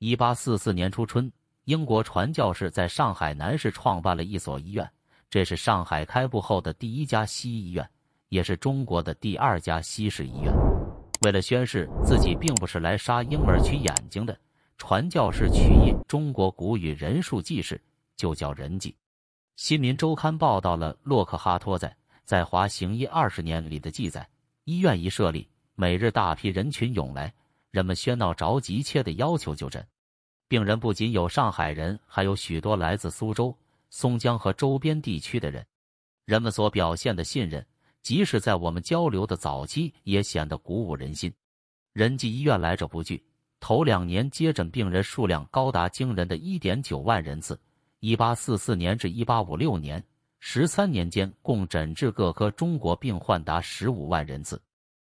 一八四四年初春，英国传教士在上海南市创办了一所医院，这是上海开埠后的第一家西医院，也是中国的第二家西式医院。为了宣誓自己并不是来杀婴儿取眼睛的，传教士取义中国古语“人数记事”，就叫“人记。新民周刊报道了洛克哈托在在华行医二十年里的记载：医院一设立，每日大批人群涌来。人们喧闹着急切的要求就诊，病人不仅有上海人，还有许多来自苏州、松江和周边地区的人。人们所表现的信任，即使在我们交流的早期，也显得鼓舞人心。仁济医院来者不拒，头两年接诊病人数量高达惊人的一点九万人次。一八四四年至一八五六年，十三年间共诊治各科中国病患达十五万人次，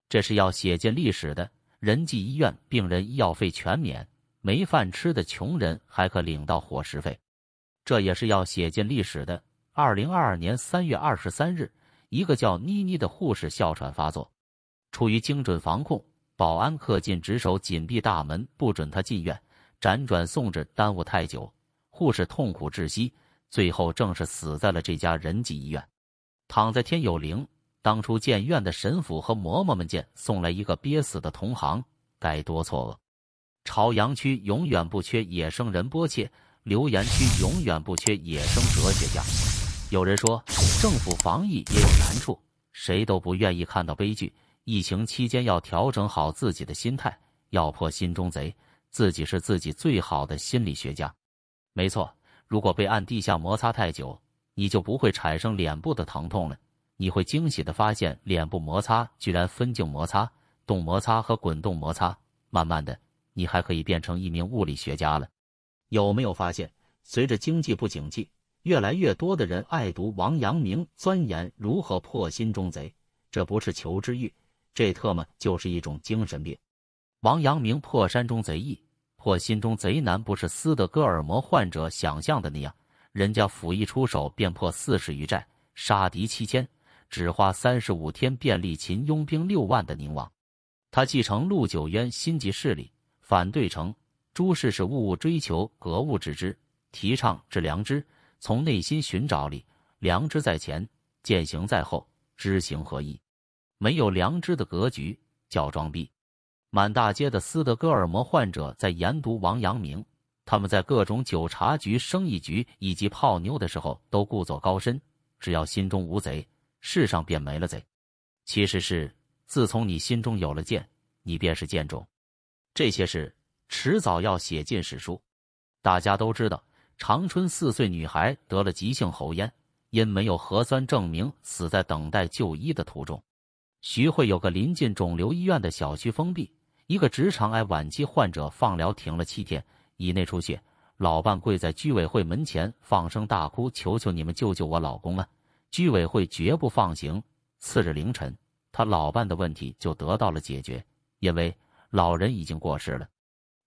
这是要写进历史的。仁济医院病人医药费全免，没饭吃的穷人还可领到伙食费，这也是要写进历史的。二零二二年三月二十三日，一个叫妮妮的护士哮喘发作，出于精准防控，保安恪尽职守，紧闭大门，不准她进院，辗转送至，耽误太久，护士痛苦窒息，最后正是死在了这家仁济医院，躺在天有灵。当初建院的神府和嬷嬷们见送来一个憋死的同行，该多错愕！朝阳区永远不缺野生人波切，留言区永远不缺野生哲学家。有人说，政府防疫也有难处，谁都不愿意看到悲剧。疫情期间要调整好自己的心态，要破心中贼。自己是自己最好的心理学家。没错，如果被按地下摩擦太久，你就不会产生脸部的疼痛了。你会惊喜地发现，脸部摩擦居然分静摩擦、动摩擦和滚动摩擦。慢慢的，你还可以变成一名物理学家了。有没有发现，随着经济不景气，越来越多的人爱读王阳明，钻研如何破心中贼？这不是求知欲，这特么就是一种精神病。王阳明破山中贼易，破心中贼难，不是斯德哥尔摩患者想象的那样。人家甫一出手便破四十余寨，杀敌七千。只花三十五天便立秦佣兵六万的宁王，他继承陆九渊心即势力，反对成朱氏是物物追求格物致知，提倡致良知，从内心寻找理，良知在前，践行在后，知行合一。没有良知的格局叫装逼。满大街的斯德哥尔摩患者在研读王阳明，他们在各种酒茶局、生意局以及泡妞的时候都故作高深，只要心中无贼。世上便没了贼，其实是自从你心中有了剑，你便是剑种。这些事迟早要写进史书。大家都知道，长春四岁女孩得了急性喉炎，因没有核酸证明，死在等待就医的途中。徐汇有个临近肿瘤医院的小区封闭，一个直肠癌晚期患者放疗停了七天，以内出血，老伴跪在居委会门前放声大哭，求求你们救救我老公啊！”居委会绝不放行。次日凌晨，他老伴的问题就得到了解决，因为老人已经过世了。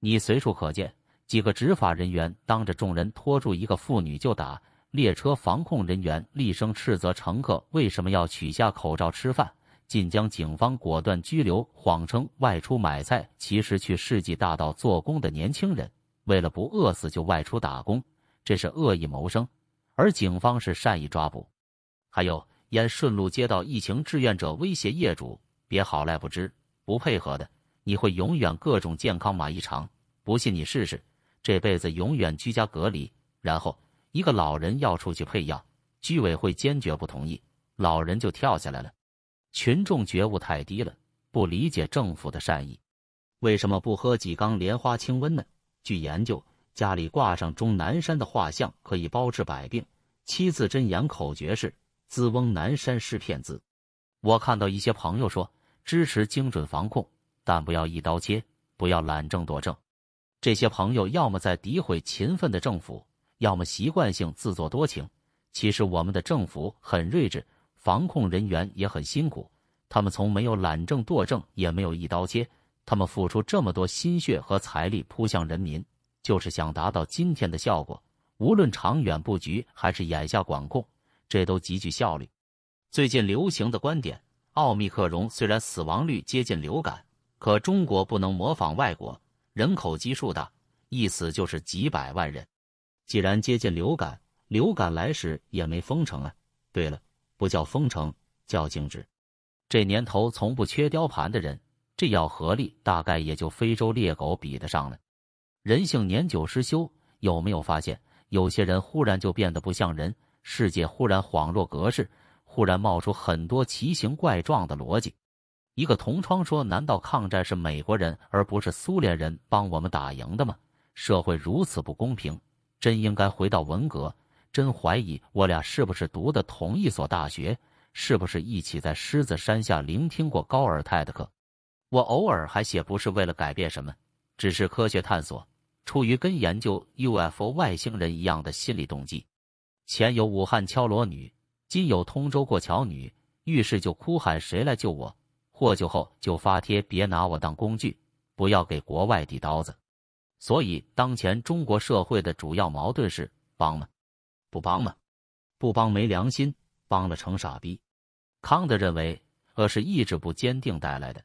你随处可见几个执法人员当着众人拖住一个妇女就打。列车防控人员厉声斥责乘客为什么要取下口罩吃饭。晋江警方果断拘留，谎称外出买菜，其实去世纪大道做工的年轻人，为了不饿死就外出打工，这是恶意谋生，而警方是善意抓捕。还有，沿顺路接到疫情志愿者威胁业主，别好赖不知不配合的，你会永远各种健康码异常，不信你试试，这辈子永远居家隔离。然后，一个老人要出去配药，居委会坚决不同意，老人就跳下来了。群众觉悟太低了，不理解政府的善意。为什么不喝几缸莲花清瘟呢？据研究，家里挂上钟南山的画像可以包治百病。七字真言口诀是。资翁南山是骗子，我看到一些朋友说支持精准防控，但不要一刀切，不要懒政惰政。这些朋友要么在诋毁勤奋的政府，要么习惯性自作多情。其实我们的政府很睿智，防控人员也很辛苦，他们从没有懒政惰政，也没有一刀切。他们付出这么多心血和财力扑向人民，就是想达到今天的效果。无论长远布局还是眼下管控。这都极具效率。最近流行的观点，奥密克戎虽然死亡率接近流感，可中国不能模仿外国，人口基数大，一死就是几百万人。既然接近流感，流感来时也没封城啊。对了，不叫封城，叫静止。这年头从不缺雕盘的人，这咬合力大概也就非洲猎狗比得上了。人性年久失修，有没有发现有些人忽然就变得不像人？世界忽然恍若隔世，忽然冒出很多奇形怪状的逻辑。一个同窗说：“难道抗战是美国人而不是苏联人帮我们打赢的吗？”社会如此不公平，真应该回到文革。真怀疑我俩是不是读的同一所大学，是不是一起在狮子山下聆听过高尔泰的课？我偶尔还写，不是为了改变什么，只是科学探索，出于跟研究 UFO 外星人一样的心理动机。前有武汉敲锣女，今有通州过桥女，遇事就哭喊谁来救我？获救后就发帖，别拿我当工具，不要给国外递刀子。所以，当前中国社会的主要矛盾是帮吗？不帮吗？不帮没良心，帮了成傻逼。康德认为恶是意志不坚定带来的；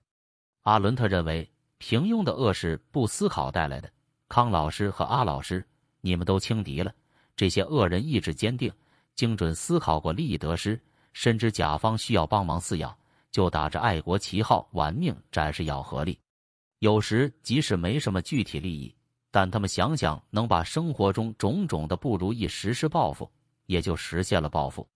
阿伦特认为平庸的恶是不思考带来的。康老师和阿老师，你们都轻敌了。这些恶人意志坚定，精准思考过利益得失，深知甲方需要帮忙饲养，就打着爱国旗号玩命展示咬合力。有时即使没什么具体利益，但他们想想能把生活中种种的不如意实施报复，也就实现了报复，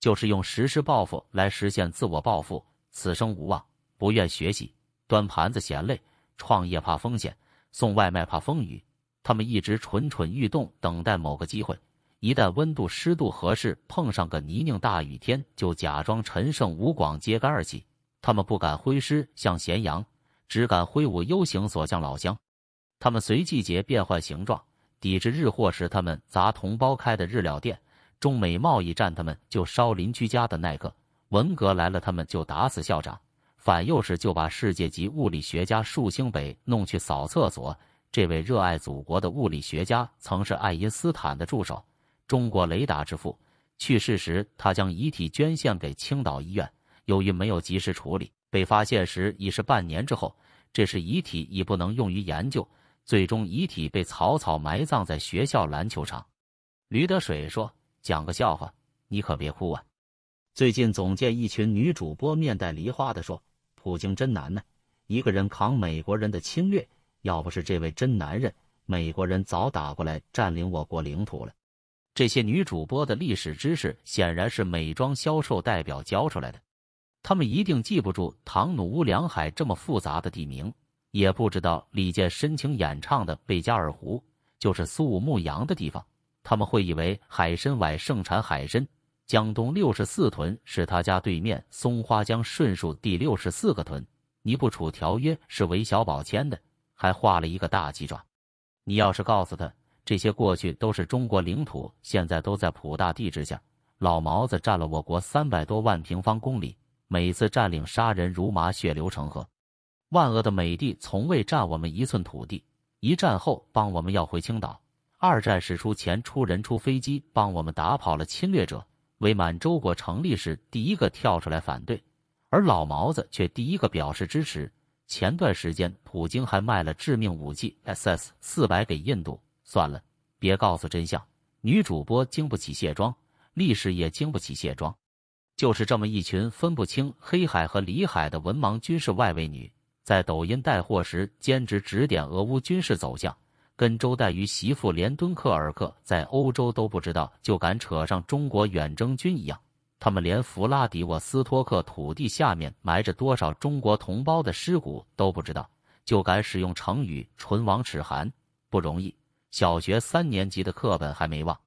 就是用实施报复来实现自我报复。此生无望，不愿学习，端盘子嫌累，创业怕风险，送外卖怕风雨。他们一直蠢蠢欲动，等待某个机会。一旦温度湿度合适，碰上个泥泞大雨天，就假装陈胜吴广揭竿而起。他们不敢挥师向咸阳，只敢挥舞 U 型锁向老乡。他们随季节变换形状。抵制日货时，他们砸同胞开的日料店；中美贸易战，他们就烧邻居家的耐克；文革来了，他们就打死校长；反右时，就把世界级物理学家树星北弄去扫厕所。这位热爱祖国的物理学家曾是爱因斯坦的助手，中国雷达之父，去世时他将遗体捐献给青岛医院。由于没有及时处理，被发现时已是半年之后，这时遗体已不能用于研究，最终遗体被草草埋葬在学校篮球场。吕德水说：“讲个笑话，你可别哭啊！”最近总见一群女主播面带梨花的说：“普京真难呢，一个人扛美国人的侵略。”要不是这位真男人，美国人早打过来占领我国领土了。这些女主播的历史知识显然是美妆销售代表教出来的，他们一定记不住唐努乌梁海这么复杂的地名，也不知道李健深情演唱的贝加尔湖就是苏武牧羊的地方。他们会以为海参崴盛产海参，江东六十四屯是他家对面松花江顺数第六十四个屯，尼布楚条约是韦小宝签的。还画了一个大鸡爪。你要是告诉他，这些过去都是中国领土，现在都在普大帝之下，老毛子占了我国三百多万平方公里，每次占领杀人如麻，血流成河。万恶的美帝从未占我们一寸土地，一战后帮我们要回青岛，二战时出钱出人出飞机帮我们打跑了侵略者，伪满洲国成立时第一个跳出来反对，而老毛子却第一个表示支持。前段时间，普京还卖了致命武器 SS 四百给印度。算了，别告诉真相。女主播经不起卸妆，历史也经不起卸妆。就是这么一群分不清黑海和里海的文盲军事外围女，在抖音带货时兼职指点俄乌军事走向，跟周代瑜媳妇连敦刻尔克在欧洲都不知道就敢扯上中国远征军一样。他们连弗拉迪沃斯托克土地下面埋着多少中国同胞的尸骨都不知道，就敢使用成语“唇亡齿寒”，不容易。小学三年级的课本还没忘。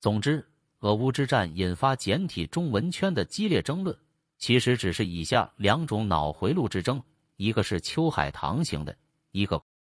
总之，俄乌之战引发简体中文圈的激烈争论，其实只是以下两种脑回路之争：一个是秋海棠型的，一个。